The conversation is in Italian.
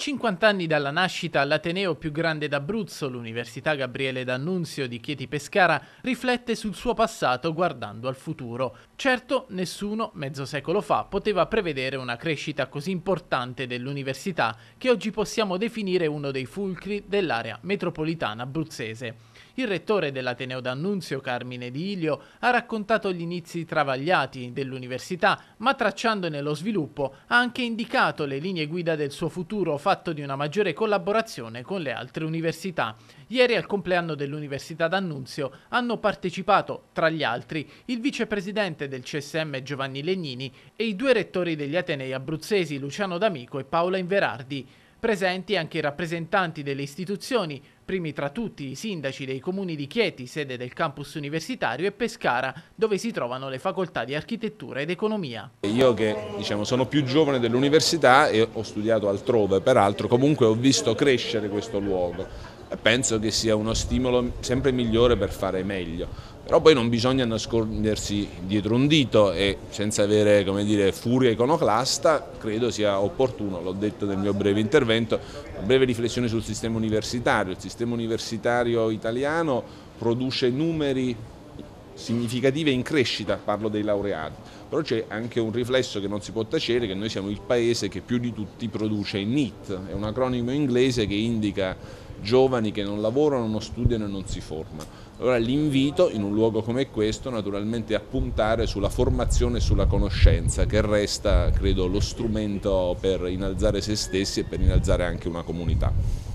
50 anni dalla nascita, l'Ateneo più grande d'Abruzzo, l'Università Gabriele D'Annunzio di Chieti Pescara, riflette sul suo passato guardando al futuro. Certo, nessuno, mezzo secolo fa, poteva prevedere una crescita così importante dell'università, che oggi possiamo definire uno dei fulcri dell'area metropolitana abruzzese. Il rettore dell'Ateneo D'Annunzio, Carmine Di Ilio, ha raccontato gli inizi travagliati dell'università, ma tracciandone lo sviluppo ha anche indicato le linee guida del suo futuro fatto di una maggiore collaborazione con le altre università. Ieri al compleanno dell'Università d'Annunzio hanno partecipato, tra gli altri, il vicepresidente del CSM Giovanni Legnini e i due rettori degli Atenei abruzzesi Luciano D'Amico e Paola Inverardi presenti anche i rappresentanti delle istituzioni, primi tra tutti i sindaci dei comuni di Chieti, sede del campus universitario, e Pescara, dove si trovano le facoltà di architettura ed economia. Io che diciamo, sono più giovane dell'università e ho studiato altrove, peraltro comunque ho visto crescere questo luogo penso che sia uno stimolo sempre migliore per fare meglio. Però poi non bisogna nascondersi dietro un dito e senza avere dire, furia iconoclasta credo sia opportuno, l'ho detto nel mio breve intervento, una breve riflessione sul sistema universitario. Il sistema universitario italiano produce numeri significative in crescita, parlo dei laureati, però c'è anche un riflesso che non si può tacere, che noi siamo il paese che più di tutti produce NEET, è un acronimo inglese che indica giovani che non lavorano, non studiano e non si formano. Allora l'invito in un luogo come questo naturalmente è a puntare sulla formazione e sulla conoscenza che resta credo lo strumento per innalzare se stessi e per innalzare anche una comunità.